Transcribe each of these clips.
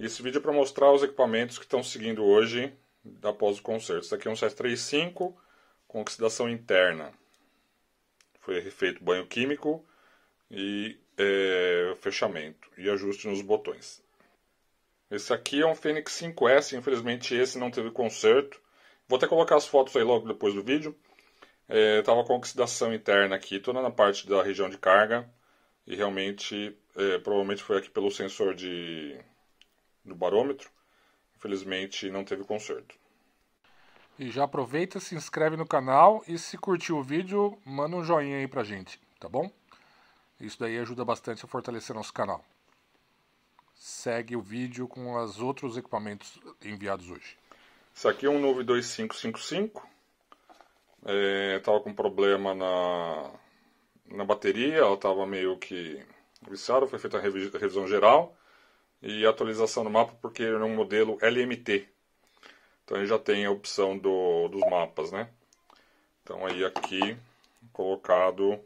Esse vídeo é para mostrar os equipamentos que estão seguindo hoje após o conserto. Esse aqui é um 735 com oxidação interna. Foi feito banho químico e é, fechamento e ajuste nos botões. Esse aqui é um Fênix 5S, infelizmente esse não teve conserto. Vou até colocar as fotos aí logo depois do vídeo. Estava é, com oxidação interna aqui, toda na parte da região de carga. E realmente, é, provavelmente foi aqui pelo sensor de do barômetro. Infelizmente não teve conserto. E já aproveita, se inscreve no canal e se curtiu o vídeo, manda um joinha aí pra gente, tá bom? Isso daí ajuda bastante a fortalecer nosso canal. Segue o vídeo com os outros equipamentos enviados hoje. Isso aqui é um novo 2555. Estava é, Tava com problema na, na bateria, ela tava meio que viciada, foi feita a revisão geral e atualização do mapa porque ele é um modelo LMT. Então ele já tem a opção do, dos mapas, né? Então aí aqui colocado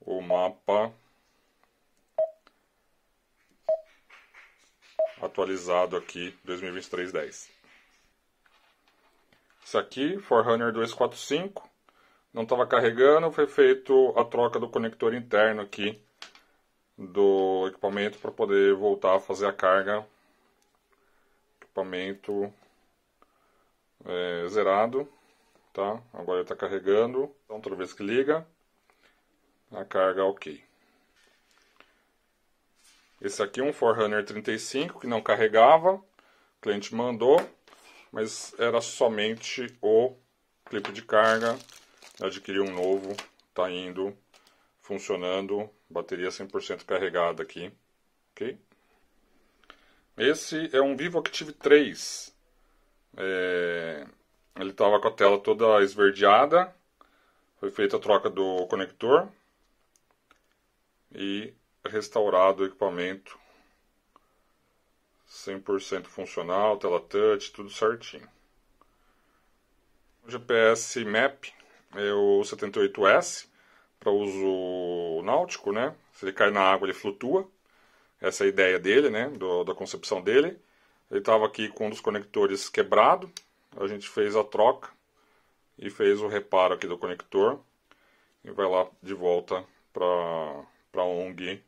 o mapa atualizado aqui 2023-10. isso aqui, Forerunner 245, não estava carregando, foi feito a troca do conector interno aqui do equipamento para poder voltar a fazer a carga equipamento é, zerado tá agora ele está carregando então vez que liga a carga ok esse aqui é um Forerunner 35 que não carregava o cliente mandou mas era somente o clipe de carga adquiri um novo tá indo funcionando, bateria 100% carregada aqui, ok? Esse é um Vivo Active 3, é... ele estava com a tela toda esverdeada, foi feita a troca do conector e restaurado o equipamento 100% funcional, tela touch, tudo certinho. O GPS Map é o 78S, para uso náutico, né? Se ele cai na água, ele flutua. Essa é a ideia dele, né? Do, da concepção dele. Ele estava aqui com um dos conectores quebrado. A gente fez a troca e fez o reparo aqui do conector. E vai lá de volta para a ONG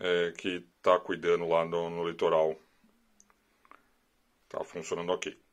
é, que está cuidando lá no, no litoral. Está funcionando aqui.